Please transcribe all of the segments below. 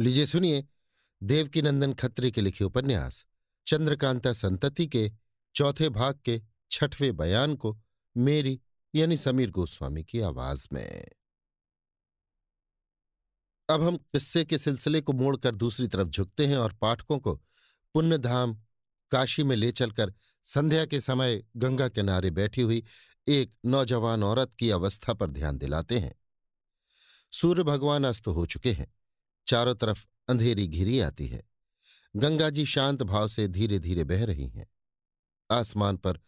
लीजिए सुनिए देवकीनंदन खत्री के लिखे उपन्यास चंद्रकांता संतति के चौथे भाग के छठवें बयान को मेरी यानी समीर गोस्वामी की आवाज में अब हम किस्से के सिलसिले को मोड़कर दूसरी तरफ झुकते हैं और पाठकों को पुण्यधाम काशी में ले चलकर संध्या के समय गंगा किनारे बैठी हुई एक नौजवान औरत की अवस्था पर ध्यान दिलाते हैं सूर्य भगवान अस्त हो चुके हैं चारों तरफ अंधेरी घिरी आती है गंगा जी शांत भाव से धीरे धीरे बह रही हैं आसमान पर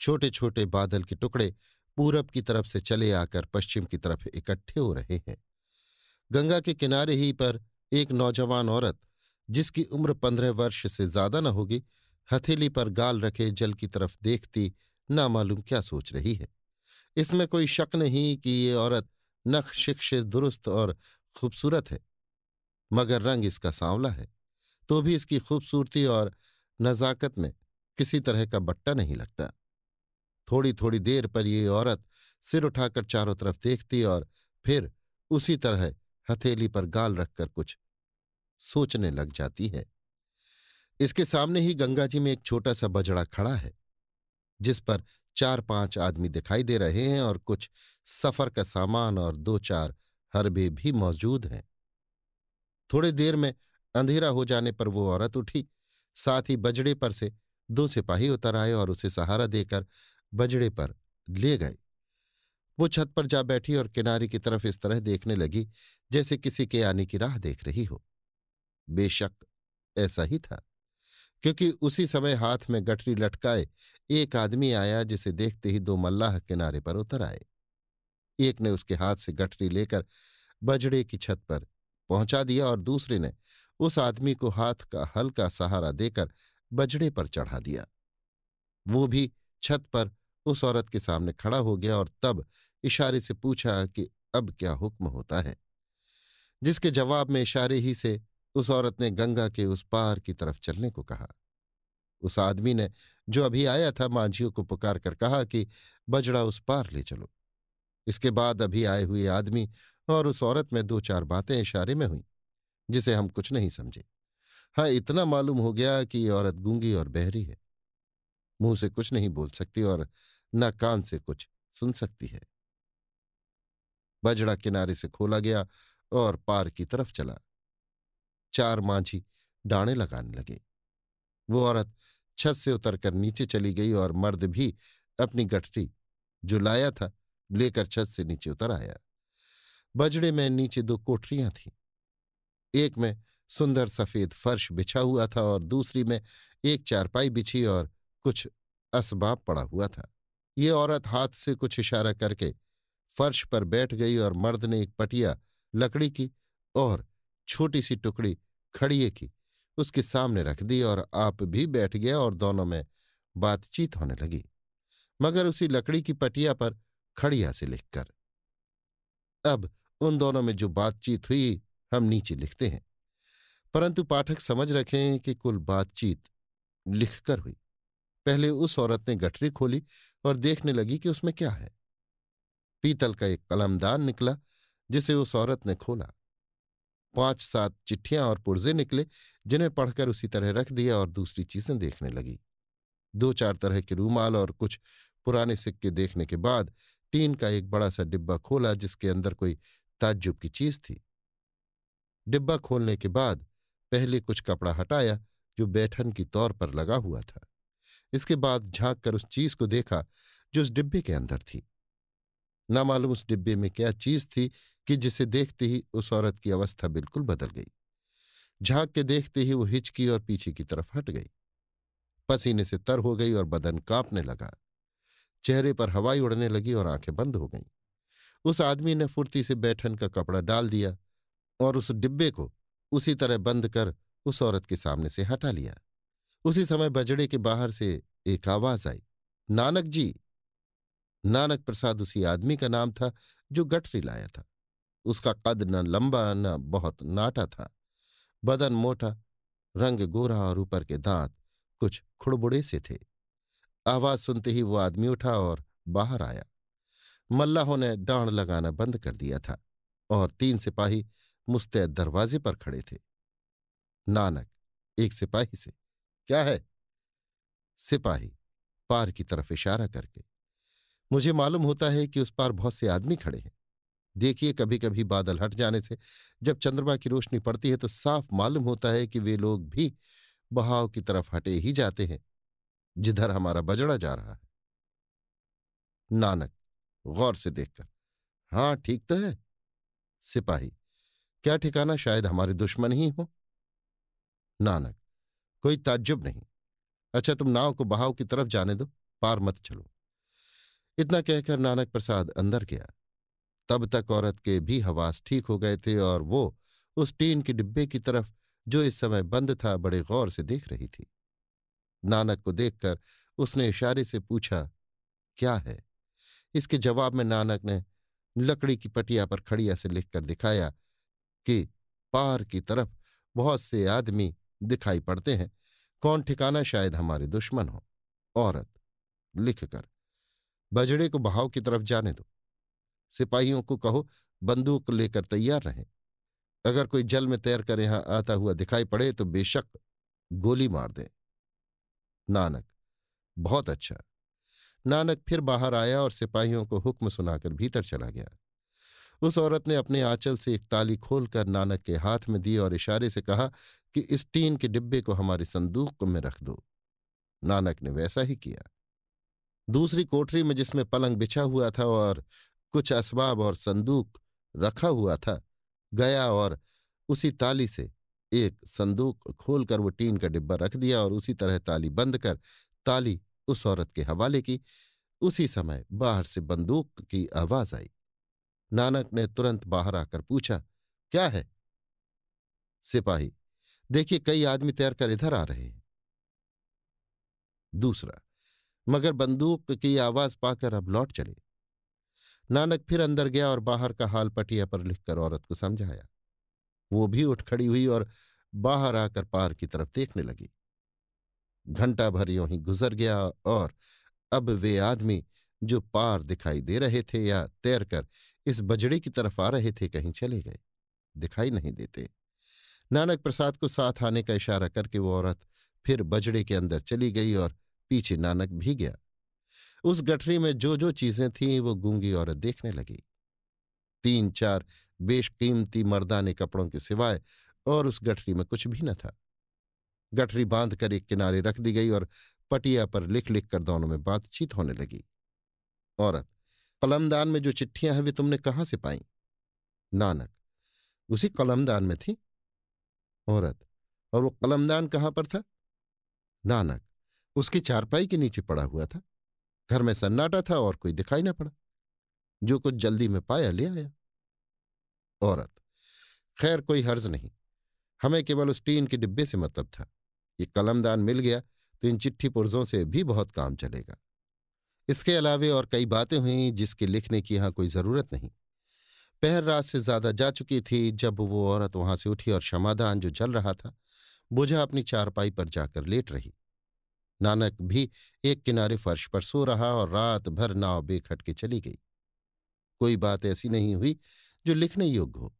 छोटे छोटे बादल के टुकड़े पूरब की तरफ से चले आकर पश्चिम की तरफ इकट्ठे हो रहे हैं गंगा के किनारे ही पर एक नौजवान औरत जिसकी उम्र पंद्रह वर्ष से ज्यादा न होगी हथेली पर गाल रखे जल की तरफ देखती नामालूम क्या सोच रही है इसमें कोई शक नहीं कि ये औरत नख शिक्ष दुरुस्त और खूबसूरत है मगर रंग इसका सांवला है तो भी इसकी खूबसूरती और नज़ाकत में किसी तरह का बट्टा नहीं लगता थोड़ी थोड़ी देर पर ये औरत सिर उठाकर चारों तरफ देखती और फिर उसी तरह हथेली पर गाल रखकर कुछ सोचने लग जाती है इसके सामने ही गंगा जी में एक छोटा सा बजड़ा खड़ा है जिस पर चार पांच आदमी दिखाई दे रहे हैं और कुछ सफर का सामान और दो चार हरबे भी मौजूद हैं थोड़ी देर में अंधेरा हो जाने पर वो औरत उठी साथ ही बजड़े पर से दो सिपाही उतर आए और उसे सहारा देकर बजड़े पर ले गए वो छत पर जा बैठी और किनारे की तरफ इस तरह देखने लगी जैसे किसी के आने की राह देख रही हो बेशक ऐसा ही था क्योंकि उसी समय हाथ में गठरी लटकाए एक आदमी आया जिसे देखते ही दो मल्लाह किनारे पर उतर आए एक ने उसके हाथ से गठरी लेकर बजड़े की छत पर पहुंचा दिया और दूसरे ने उस आदमी को हाथ का हल्का सहारा देकर बजड़े पर चढ़ा दिया वो भी छत पर उस औरत के सामने खड़ा हो गया और तब इशारे से पूछा कि अब क्या हुक्म होता है जिसके जवाब में इशारे ही से उस औरत ने गंगा के उस पार की तरफ चलने को कहा उस आदमी ने जो अभी आया था मांझियों को पुकार कर कहा कि बजड़ा उस पार ले चलो इसके बाद अभी आए हुए आदमी और उस औरत में दो चार बातें इशारे में हुई जिसे हम कुछ नहीं समझे हाँ इतना मालूम हो गया कि ये औरत गूंगी और बहरी है मुंह से कुछ नहीं बोल सकती और न कान से कुछ सुन सकती है बजड़ा किनारे से खोला गया और पार की तरफ चला चार मांझी डाणे लगाने लगे वो औरत छत से उतरकर नीचे चली गई और मर्द भी अपनी गठरी जो लाया था लेकर छत से नीचे उतर आया बजड़े में नीचे दो कोठरियां थीं एक में सुंदर सफेद फर्श बिछा हुआ था और दूसरी में एक चारपाई बिछी और कुछ असबाब पड़ा हुआ था ये औरत हाथ से कुछ इशारा करके फर्श पर बैठ गई और मर्द ने एक पटिया लकड़ी की और छोटी सी टुकड़ी खड़िए की उसके सामने रख दी और आप भी बैठ गया और दोनों में बातचीत होने लगी मगर उसी लकड़ी की पटिया पर खड़िया से लिखकर अब उन दोनों में जो बातचीत हुई हम नीचे लिखते हैं परंतु पाठक समझ रखें कि कुल बातचीत लिखकर हुई पहले उस औरत ने गठरी खोली और देखने लगी कि उसमें क्या है पीतल का एक कलमदान निकला जिसे उस औरत ने खोला पांच सात चिट्ठियां और पुर्जे निकले जिन्हें पढ़कर उसी तरह रख दिया और दूसरी चीजें देखने लगी दो चार तरह के रूमाल और कुछ पुराने सिक्के देखने के बाद टीन का एक बड़ा सा डिब्बा खोला जिसके अंदर कोई ताज्जुब की चीज थी डिब्बा खोलने के बाद पहले कुछ कपड़ा हटाया जो बैठन की तौर पर लगा हुआ था इसके बाद झांक कर उस चीज को देखा जो उस डिब्बे के अंदर थी ना मालूम उस डिब्बे में क्या चीज थी कि जिसे देखते ही उस औरत की अवस्था बिल्कुल बदल गई झांक के देखते ही वो हिचकी और पीछे की तरफ हट गई पसीने से तर हो गई और बदन कांपने लगा चेहरे पर हवाई उड़ने लगी और आंखें बंद हो गईं उस आदमी ने फुर्ती से बैठन का कपड़ा डाल दिया और उस डिब्बे को उसी तरह बंद कर उस औरत के सामने से हटा लिया उसी समय बजड़े के बाहर से एक आवाज आई नानक जी नानक प्रसाद उसी आदमी का नाम था जो गठरी लाया था उसका कद न लंबा न बहुत नाटा था बदन मोटा रंग गोरा और ऊपर के दांत कुछ खुड़बुड़े से थे आवाज सुनते ही वो आदमी उठा और बाहर आया मल्लाहों ने डांड लगाना बंद कर दिया था और तीन सिपाही मुस्तैद दरवाजे पर खड़े थे नानक एक सिपाही से क्या है सिपाही पार की तरफ इशारा करके मुझे मालूम होता है कि उस पार बहुत से आदमी खड़े हैं देखिए कभी कभी बादल हट जाने से जब चंद्रमा की रोशनी पड़ती है तो साफ मालूम होता है कि वे लोग भी बहाव की तरफ हटे ही जाते हैं जिधर हमारा बजड़ा जा रहा है नानक गौर से देखकर हां ठीक तो है सिपाही क्या ठिकाना शायद हमारे दुश्मन ही हो नानक कोई ताज्जुब नहीं अच्छा तुम नाव को बहाव की तरफ जाने दो पार मत चलो इतना कहकर नानक प्रसाद अंदर गया तब तक औरत के भी हवास ठीक हो गए थे और वो उस टीन के डिब्बे की तरफ जो इस समय बंद था बड़े गौर से देख रही थी नानक को देखकर उसने इशारे से पूछा क्या है इसके जवाब में नानक ने लकड़ी की पटिया पर खड़िया से लिखकर दिखाया कि पार की तरफ बहुत से आदमी दिखाई पड़ते हैं कौन ठिकाना शायद हमारे दुश्मन हो औरत लिखकर बजड़े को बहाव की तरफ जाने दो सिपाहियों को कहो बंदूक लेकर तैयार रहें अगर कोई जल में तैर कर यहां आता हुआ दिखाई पड़े तो बेशक गोली मार दे नानक बहुत अच्छा नानक फिर बाहर आया और सिपाहियों को हुक्म सुनाकर भीतर चला गया उस औरत ने अपने आंचल से एक ताली खोलकर नानक के हाथ में दी और इशारे से कहा कि इस टीन के डिब्बे को हमारे संदूक में रख दो नानक ने वैसा ही किया दूसरी कोठरी में जिसमें पलंग बिछा हुआ था और कुछ असबाब और संदूक रखा हुआ था गया और उसी ताली से एक संदूक खोलकर वो टीन का डिब्बा रख दिया और उसी तरह ताली बंद कर ताली उस औरत के हवाले की उसी समय बाहर से बंदूक की आवाज आई नानक ने तुरंत बाहर आकर पूछा क्या है सिपाही देखिए कई आदमी तैरकर इधर आ रहे हैं दूसरा मगर बंदूक की आवाज पाकर अब लौट चले नानक फिर अंदर गया और बाहर का हाल पटिया पर लिखकर औरत को समझाया वो भी उठ खड़ी हुई और बाहर आकर पार की तरफ देखने लगी घंटा भर यों ही गुजर गया और अब वे आदमी जो पार दिखाई दे रहे थे या तैरकर इस बजड़े की तरफ आ रहे थे कहीं चले गए दिखाई नहीं देते नानक प्रसाद को साथ आने का इशारा करके वो औरत फिर बजड़े के अंदर चली गई और पीछे नानक भी गया उस गठरी में जो जो चीजें थीं वो गूंगी औरत देखने लगी तीन चार बेशकीमती मर्दाने कपड़ों के सिवाय और उस गठरी में कुछ भी न था गठरी बांधकर एक किनारे रख दी गई और पटिया पर लिख लिख कर दोनों में बातचीत होने लगी औरत कलमदान में जो चिट्ठियां हैं वे तुमने कहां से पाई नानक उसी कलमदान में थी औरत और वो कलमदान कहां पर था नानक उसकी चारपाई के नीचे पड़ा हुआ था घर में सन्नाटा था और कोई दिखाई ना पड़ा जो कुछ जल्दी में पाया ले आया औरत खैर कोई हर्ज नहीं हमें केवल उस टीन के डिब्बे से मतलब था ये कलमदान मिल गया तो इन चिट्ठी पुर्जों से भी बहुत काम चलेगा इसके अलावे और कई बातें हुई जिसके लिखने की यहां कोई ज़रूरत नहीं पहर रात से ज़्यादा जा चुकी थी जब वो औरत वहां से उठी और क्षमादान जो जल रहा था बुझा अपनी चारपाई पर जाकर लेट रही नानक भी एक किनारे फर्श पर सो रहा और रात भर नाव बेखट के चली गई कोई बात ऐसी नहीं हुई जो लिखने योग्य हो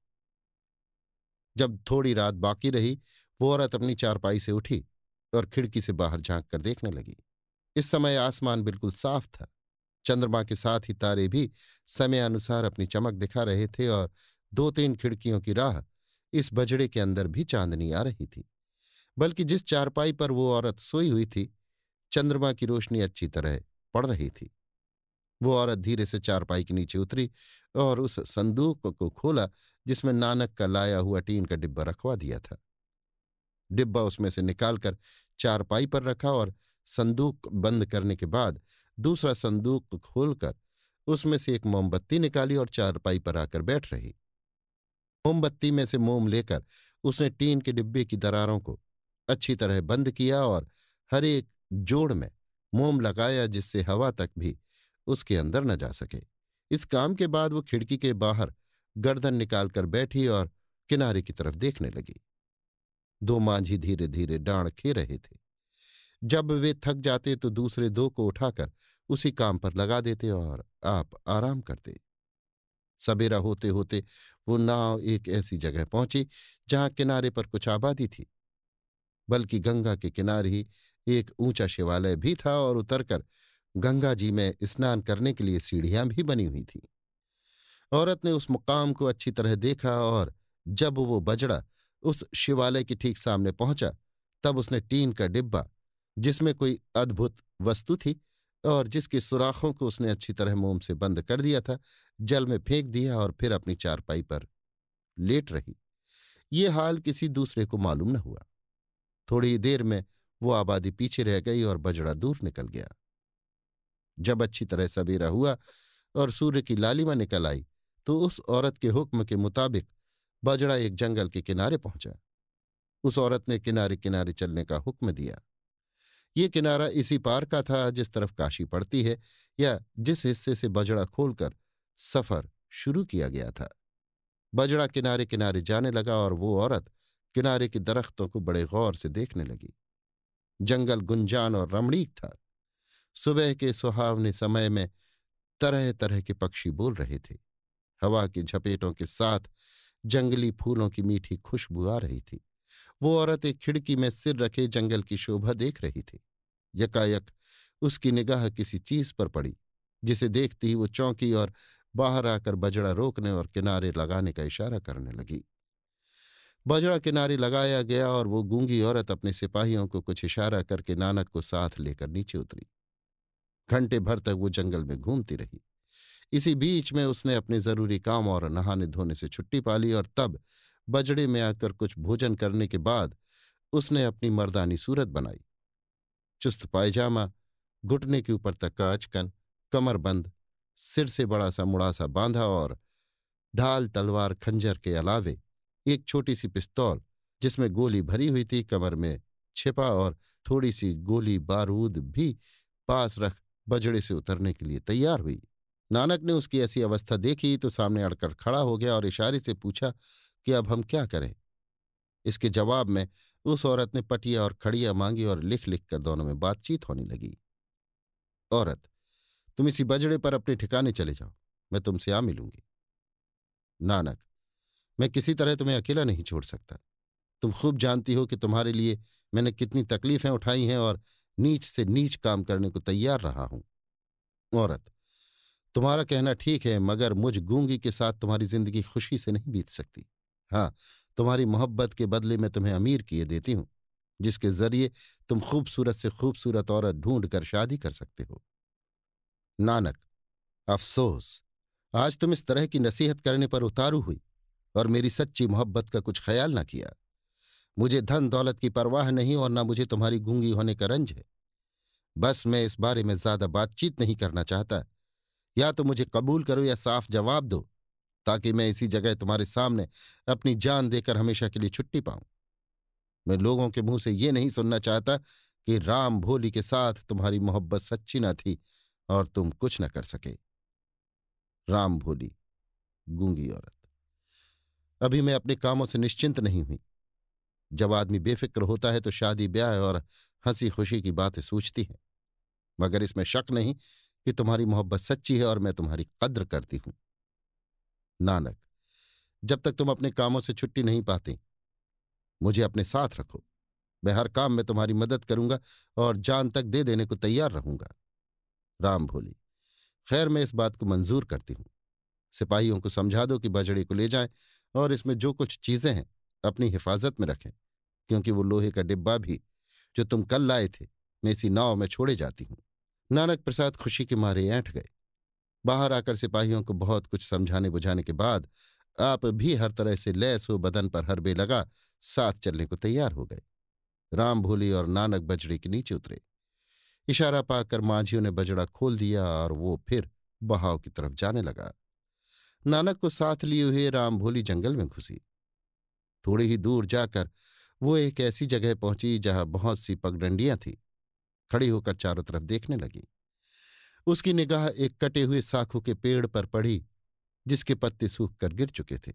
जब थोड़ी रात बाकी रही वो औरत अपनी चारपाई से उठी और खिड़की से बाहर झांक कर देखने लगी इस समय आसमान बिल्कुल साफ था चंद्रमा के साथ ही तारे भी समय अनुसार अपनी चमक दिखा रहे थे और दो तीन खिड़कियों की राह इस बजड़े के अंदर भी चांदनी आ रही थी बल्कि जिस चारपाई पर वो औरत सोई हुई थी चंद्रमा की रोशनी अच्छी तरह पड़ रही थी वो औरत धीरे से चारपाई के नीचे उतरी और उस संदूक को खोला जिसमें नानक का लाया हुआ टीन का डिब्बा रखवा दिया था डिब्बा उसमें से निकालकर चारपाई पर रखा और संदूक बंद करने के बाद दूसरा संदूक खोलकर उसमें से एक मोमबत्ती निकाली और चारपाई पर आकर बैठ रही मोमबत्ती में से मोम लेकर उसने टीन के डिब्बे की दरारों को अच्छी तरह बंद किया और हर एक जोड़ में मोम लगाया जिससे हवा तक भी उसके अंदर न जा सके इस काम के बाद वो खिड़की के बाहर गर्दन निकालकर बैठी और किनारे की तरफ देखने लगी दो मांझी धीरे धीरे डांड़ खे रहे थे जब वे थक जाते तो दूसरे दो को उठाकर उसी काम पर लगा देते और आप आराम करते सवेरा होते होते वो नाव एक ऐसी जगह पहुंची जहां किनारे पर कुछ आबादी थी बल्कि गंगा के किनारे ही एक ऊंचा शिवालय भी था और उतरकर गंगा जी में स्नान करने के लिए सीढ़ियां भी बनी हुई थीं औरत ने उस मुकाम को अच्छी तरह देखा और जब वो बजड़ा उस शिवालय के ठीक सामने पहुंचा तब उसने टीन का डिब्बा जिसमें कोई अद्भुत वस्तु थी और जिसकी सुराखों को उसने अच्छी तरह मोम से बंद कर दिया था जल में फेंक दिया और फिर अपनी चारपाई पर लेट रही ये हाल किसी दूसरे को मालूम न हुआ थोड़ी ही देर में वो आबादी पीछे रह गई और बजड़ा दूर निकल गया जब अच्छी तरह सवेरा हुआ और सूर्य की लालिमा निकल आई तो उस औरत के हुक्म के मुताबिक बजड़ा एक जंगल के किनारे पहुंचा उस औरत ने किनारे किनारे चलने का हुक्म दिया ये किनारा इसी पार का था जिस तरफ काशी पड़ती है या जिस हिस्से से बजड़ा खोलकर सफर शुरू किया गया था बजड़ा किनारे किनारे जाने लगा और वो औरत किनारे के दरख्तों को बड़े गौर से देखने लगी जंगल गुंजान और रमणीक था सुबह के सुहावने समय में तरह तरह के पक्षी बोल रहे थे हवा की झपेटों के साथ जंगली फूलों की मीठी खुशबू आ रही थी वो औरत एक खिड़की में सिर रखे जंगल की शोभा देख रही थी यकायक उसकी निगाह किसी चीज पर पड़ी जिसे देखती ही वो चौंकी और बाहर आकर बजड़ा रोकने और किनारे लगाने का इशारा करने लगी बजड़ा किनारे लगाया गया और वो गूंगी औरत अपने सिपाहियों को कुछ इशारा करके नानक को साथ लेकर नीचे उतरी घंटे भर तक वो जंगल में घूमती रही इसी बीच में उसने अपने जरूरी काम और नहाने धोने से छुट्टी पा ली और तब बजड़े में आकर कुछ भोजन करने के बाद उसने अपनी मर्दानी सूरत बनाई चुस्त पायजामा घुटने के ऊपर तक का अचकन कमरबंद सिर से बड़ा सा मुड़ासा बांधा और ढाल तलवार खंजर के अलावे एक छोटी सी पिस्तौल जिसमें गोली भरी हुई थी कमर में छिपा और थोड़ी सी गोली बारूद भी पास रख बजड़े से उतरने के लिए तैयार हुई नानक ने उसकी ऐसी अवस्था देखी तो सामने अड़कर खड़ा हो गया और इशारे से पूछा कि अब हम क्या करें इसके जवाब में उस औरत ने पटिया और खड़िया मांगी और लिख लिख कर दोनों में बातचीत होने लगी औरत तुम इसी बजड़े पर अपने ठिकाने चले जाओ मैं तुमसे आ मिलूंगी नानक मैं किसी तरह तुम्हें अकेला नहीं छोड़ सकता तुम खूब जानती हो कि तुम्हारे लिए मैंने कितनी तकलीफें उठाई हैं और नीच से नीच काम करने को तैयार रहा हूं औरत तुम्हारा कहना ठीक है मगर मुझ गूंगी के साथ तुम्हारी जिंदगी खुशी से नहीं बीत सकती हाँ तुम्हारी मोहब्बत के बदले मैं तुम्हें अमीर किए देती हूं जिसके जरिए तुम खूबसूरत से खूबसूरत औरत ढूंढ कर शादी कर सकते हो नानक अफसोस आज तुम इस तरह की नसीहत करने पर उतारू हुई और मेरी सच्ची मोहब्बत का कुछ ख्याल ना किया मुझे धन दौलत की परवाह नहीं और ना मुझे तुम्हारी गूंगी होने का रंज है बस मैं इस बारे में ज्यादा बातचीत नहीं करना चाहता या तो मुझे कबूल करो या साफ जवाब दो ताकि मैं इसी जगह तुम्हारे सामने अपनी जान देकर हमेशा के लिए छुट्टी पाऊं मैं लोगों के मुंह से यह नहीं सुनना चाहता कि राम भोली के साथ तुम्हारी मोहब्बत सच्ची न थी और तुम कुछ न कर सके राम भोली गूंगी औरत अभी मैं अपने कामों से निश्चिंत नहीं हुई जब आदमी बेफिक्र होता है तो शादी ब्याह और हंसी खुशी की बातें सोचती हैं मगर इसमें शक नहीं कि तुम्हारी मोहब्बत सच्ची है और मैं तुम्हारी कद्र करती हूं नानक जब तक तुम अपने कामों से छुट्टी नहीं पाते मुझे अपने साथ रखो मैं हर काम में तुम्हारी मदद करूंगा और जान तक दे देने को तैयार रहूंगा राम भोली खैर मैं इस बात को मंजूर करती हूं सिपाहियों को समझा दो कि बजड़े को ले जाएं और इसमें जो कुछ चीजें हैं अपनी हिफाजत में रखें क्योंकि वो लोहे का डिब्बा भी जो तुम कल लाए थे मैं इसी नाव में छोड़े जाती हूं नानक प्रसाद खुशी के मारे ऐंठ गए बाहर आकर सिपाहियों को बहुत कुछ समझाने बुझाने के बाद आप भी हर तरह से लैस हो बदन पर हरबे लगा साथ चलने को तैयार हो गए राम भोली और नानक बजड़े के नीचे उतरे इशारा पाकर मांझियों ने बजड़ा खोल दिया और वो फिर बहाव की तरफ जाने लगा नानक को साथ लिए हुए राम भोली जंगल में घुसी थोड़ी ही दूर जाकर वो एक ऐसी जगह पहुंची जहां बहुत सी पगडंडियां थीं खड़ी होकर चारों तरफ देखने लगी उसकी निगाह एक कटे हुए साखू के पेड़ पर पड़ी जिसके पत्ते सूख कर गिर चुके थे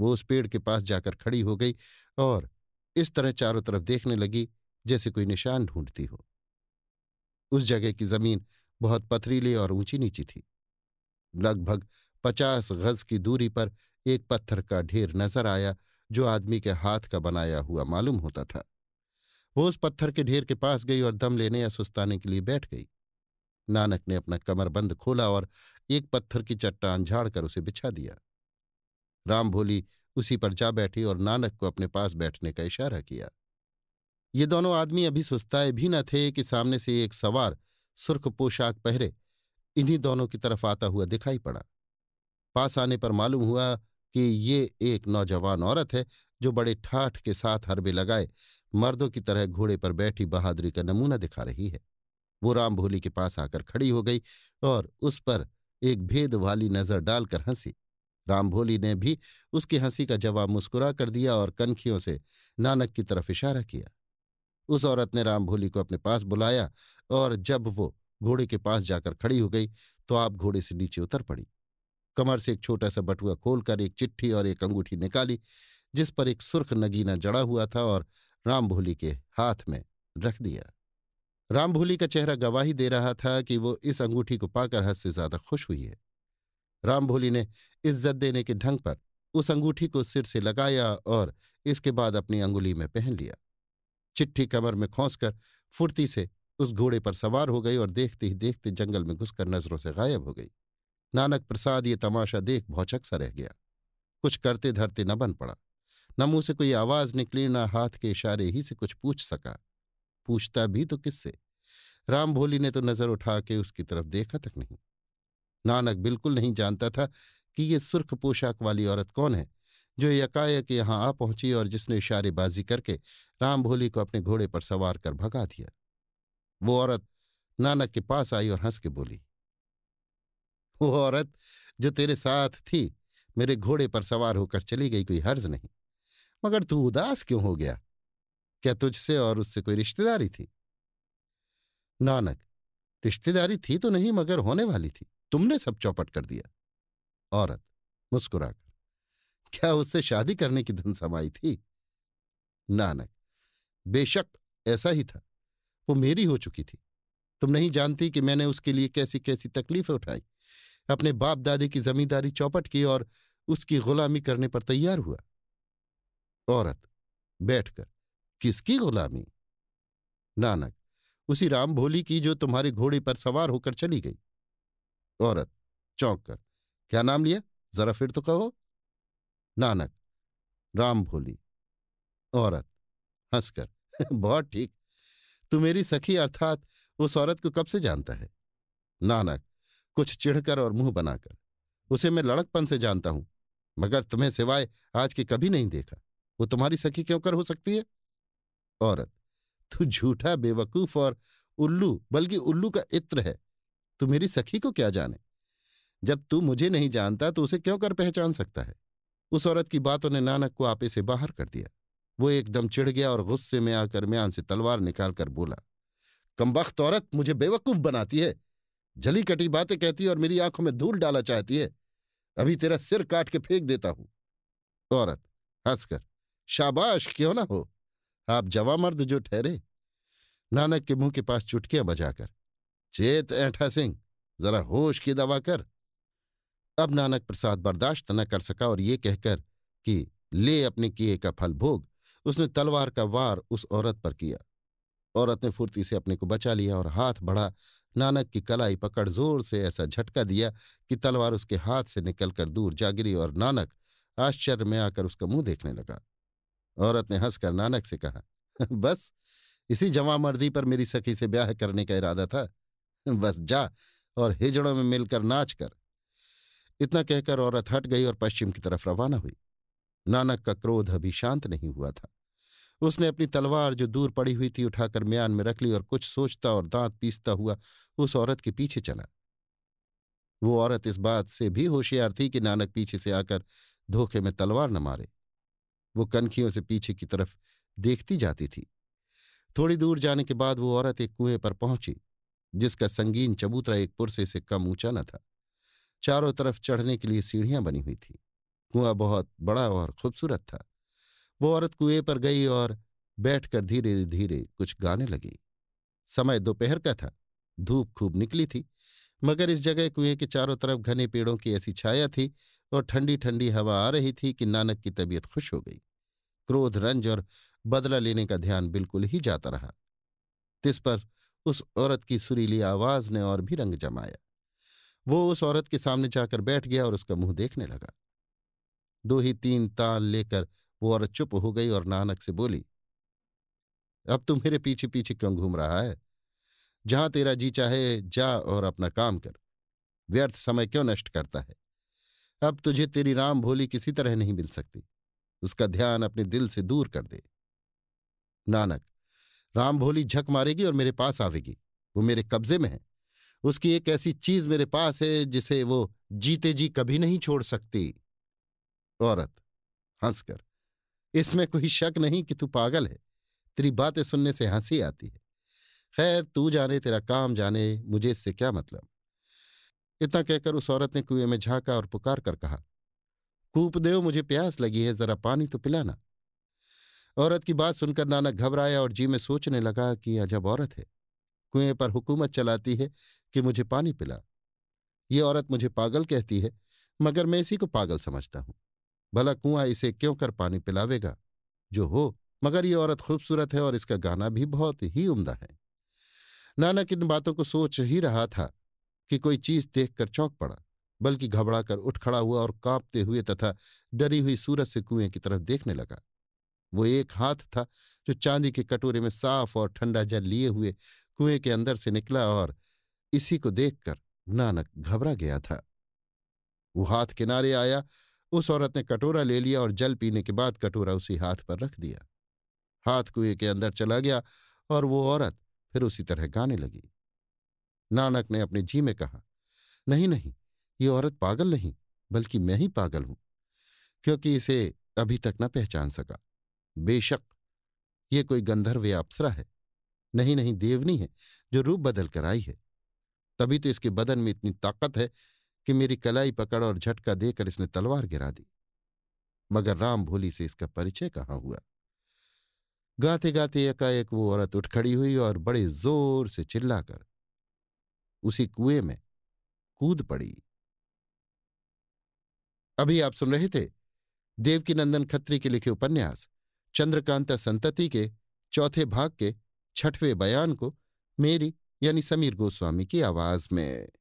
वो उस पेड़ के पास जाकर खड़ी हो गई और इस तरह चारों तरफ देखने लगी जैसे कोई निशान ढूंढती हो उस जगह की जमीन बहुत पथरीली और ऊंची नीची थी लगभग पचास गज की दूरी पर एक पत्थर का ढेर नजर आया जो आदमी के हाथ का बनाया हुआ मालूम होता था वो उस पत्थर के ढेर के पास गई और दम लेने या सुस्ताने के लिए बैठ गई नानक ने अपना कमरबंद खोला और एक पत्थर की चट्टान झाड़कर उसे बिछा दिया राम भोली उसी पर जा बैठी और नानक को अपने पास बैठने का इशारा किया ये दोनों आदमी अभी सुस्ताए भी न थे कि सामने से एक सवार सुर्ख पोशाक पहरे इन्हीं दोनों की तरफ आता हुआ दिखाई पड़ा पास आने पर मालूम हुआ कि ये एक नौजवान औरत है जो बड़े ठाठ के साथ हरबे लगाए मर्दों की तरह घोड़े पर बैठी बहादुरी का नमूना दिखा रही है वो राम भोली के पास आकर खड़ी हो गई और उस पर एक भेद वाली नजर डालकर हंसी राम भोली ने भी उसकी हंसी का जवाब मुस्कुरा कर दिया और कनखियों से नानक की तरफ इशारा किया उस औरत ने राम भोली को अपने पास बुलाया और जब वो घोड़े के पास जाकर खड़ी हो गई तो आप घोड़े से नीचे उतर पड़ी कमर से एक छोटा सा बटुआ खोलकर एक चिट्ठी और एक अंगूठी निकाली जिस पर एक सुर्ख नगीना जड़ा हुआ था और रामभोली के हाथ में रख दिया रामभोली का चेहरा गवाही दे रहा था कि वो इस अंगूठी को पाकर हद से ज्यादा खुश हुई है रामभोली ने इज्जत देने के ढंग पर उस अंगूठी को सिर से लगाया और इसके बाद अपनी अंगुली में पहन लिया चिट्ठी कमर में खोंसकर फुर्ती से उस घोड़े पर सवार हो गई और देखते ही देखते जंगल में घुसकर नजरों से गायब हो गई नानक प्रसाद ये तमाशा देख भौचक सा रह गया कुछ करते धरते न बन पड़ा न मुंह से कोई आवाज निकली न हाथ के इशारे ही से कुछ पूछ सका पूछता भी तो किससे राम भोली ने तो नजर उठा के उसकी तरफ देखा तक नहीं नानक बिल्कुल नहीं जानता था कि ये सुर्ख पोशाक वाली औरत कौन है जो यकायक यहां आ पहुंची और जिसने इशारेबाजी करके राम भोली को अपने घोड़े पर सवार कर भगा दिया वो औरत नानक के पास आई और हंस के बोली वो औरत जो तेरे साथ थी मेरे घोड़े पर सवार होकर चली गई कोई हर्ज नहीं मगर तू उदास क्यों हो गया क्या तुझसे और उससे कोई रिश्तेदारी थी नानक रिश्तेदारी थी तो नहीं मगर होने वाली थी तुमने सब चौपट कर दिया औरत मुस्कुराकर क्या उससे शादी करने की धन समाई थी नानक बेशक ऐसा ही था वो मेरी हो चुकी थी तुम नहीं जानती कि मैंने उसके लिए कैसी कैसी तकलीफें उठाई अपने बाप दादी की जमींदारी चौपट की और उसकी गुलामी करने पर तैयार हुआ औरत बैठकर किसकी गुलामी नानक उसी राम भोली की जो तुम्हारे घोड़े पर सवार होकर चली गई औरत चौंक कर क्या नाम लिया जरा फिर तो कहो नानक राम भोली औरत हंसकर बहुत ठीक तू मेरी सखी अर्थात उस औरत को कब से जानता है नानक कुछ चिढ़कर और मुंह बनाकर उसे मैं लड़कपन से जानता हूं मगर तुम्हें सिवाय आज के कभी नहीं देखा वो तुम्हारी सखी क्यों कर हो सकती है औरत तू झूठा बेवकूफ और उल्लू बल्कि उल्लू का इत्र है तू मेरी सखी को क्या जाने जब तू मुझे नहीं जानता तो उसे क्यों कर पहचान सकता है उस औरत की बातों ने नानक को आपे से बाहर कर दिया वो एकदम चिढ़ गया और गुस्से में आकर म्यान से तलवार निकालकर बोला कमबख्त औरत मुझे बेवकूफ बनाती है जली कटी बातें कहती है और मेरी आंखों में धूल डाला चाहती है अभी तेरा सिर काट के फेंक देता हूं औरत हंसकर शाबाश क्यों ना हो आप जवा मर्द जो ठहरे नानक के मुंह के पास चुटकियां बजाकर चेत ऐठा सिंह जरा होश की दवा कर अब नानक प्रसाद बर्दाश्त न कर सका और ये कहकर कि ले अपने किए का फल भोग उसने तलवार का वार उस औरत पर किया औरत ने फुर्ती से अपने को बचा लिया और हाथ बढ़ा नानक की कलाई पकड़ जोर से ऐसा झटका दिया कि तलवार उसके हाथ से निकलकर दूर जा गिरी और नानक आश्चर्य में आकर उसका मुंह देखने लगा औरत ने हंसकर नानक से कहा बस इसी जवा मर्दी पर मेरी सखी से ब्याह करने का इरादा था बस जा और हिजड़ों में मिलकर नाच कर इतना कहकर औरत हट गई और पश्चिम की तरफ रवाना हुई नानक का क्रोध अभी शांत नहीं हुआ था उसने अपनी तलवार जो दूर पड़ी हुई थी उठाकर म्यान में रख ली और कुछ सोचता और दांत पीसता हुआ उस औरत के पीछे चला वो औरत इस बात से भी होशियार थी कि नानक पीछे से आकर धोखे में तलवार न मारे वो कनखियों से पीछे की तरफ देखती जाती थी थोड़ी दूर जाने के बाद वो औरत एक कुएं पर पहुंची जिसका संगीन चबूतरा एक पुरसे से कम ऊंचा न था चारों तरफ चढ़ने के लिए सीढ़ियां बनी हुई थी कुआं बहुत बड़ा और खूबसूरत था वो औरत कुएं पर गई और बैठकर धीरे धीरे कुछ गाने लगी समय दोपहर का था धूप खूब निकली थी मगर इस जगह कुएं के चारों तरफ घने पेड़ों की ऐसी छाया थी और तो ठंडी ठंडी हवा आ रही थी कि नानक की तबीयत खुश हो गई क्रोध रंज और बदला लेने का ध्यान बिल्कुल ही जाता रहा तिस पर उस औरत की सुरीली आवाज ने और भी रंग जमाया वो उस औरत के सामने जाकर बैठ गया और उसका मुंह देखने लगा दो ही तीन ताल लेकर वो औरत चुप हो गई और नानक से बोली अब तू मेरे पीछे पीछे क्यों घूम रहा है जहां तेरा जी चाहे जा और अपना काम कर व्यर्थ समय क्यों नष्ट करता है अब तुझे तेरी राम भोली किसी तरह नहीं मिल सकती उसका ध्यान अपने दिल से दूर कर दे नानक राम भोली झक मारेगी और मेरे पास आवेगी वो मेरे कब्जे में है उसकी एक ऐसी चीज मेरे पास है जिसे वो जीते जी कभी नहीं छोड़ सकती औरत हंसकर इसमें कोई शक नहीं कि तू पागल है तेरी बातें सुनने से हंसी आती है खैर तू जाने तेरा काम जाने मुझे इससे क्या मतलब इतना कहकर उस औरत ने कुएं में झांका और पुकार कर कहा कूप देव मुझे प्यास लगी है जरा पानी तो पिलाना औरत की बात सुनकर नाना घबराया और जी में सोचने लगा कि अजब औरत है कुएं पर हुकूमत चलाती है कि मुझे पानी पिला ये औरत मुझे पागल कहती है मगर मैं इसी को पागल समझता हूं भला कुआं इसे क्यों कर पानी पिलावेगा जो हो मगर ये औरत खूबसूरत है और इसका गाना भी बहुत ही उम्दा है नानक इन बातों को सोच ही रहा था कि कोई चीज देखकर चौंक पड़ा बल्कि घबराकर उठ खड़ा हुआ और कांपते हुए तथा डरी हुई सूरज से कुएं की तरफ देखने लगा वो एक हाथ था जो चांदी के कटोरे में साफ और ठंडा जल लिए हुए कुएं के अंदर से निकला और इसी को देखकर नानक घबरा गया था वो हाथ किनारे आया उस औरत ने कटोरा ले लिया और जल पीने के बाद कटोरा उसी हाथ पर रख दिया हाथ कुएं के अंदर चला गया और वो औरत फिर उसी तरह गाने लगी नानक ने अपने जी में कहा नहीं नहीं ये औरत पागल नहीं बल्कि मैं ही पागल हूं क्योंकि इसे अभी तक न पहचान सका बेशक ये कोई गंधर्व या अप्सरा है नहीं नहीं देवनी है जो रूप बदल कर आई है तभी तो इसके बदन में इतनी ताकत है कि मेरी कलाई पकड़ और झटका देकर इसने तलवार गिरा दी मगर राम भोली से इसका परिचय कहाँ हुआ गाते गाते एकाएक वो औरत उठ खड़ी हुई और बड़े जोर से चिल्लाकर उसी कुएं में कूद पड़ी अभी आप सुन रहे थे देवकीनंदन खत्री के लिखे उपन्यास चंद्रकांता संतति के चौथे भाग के छठवें बयान को मेरी यानी समीर गोस्वामी की आवाज में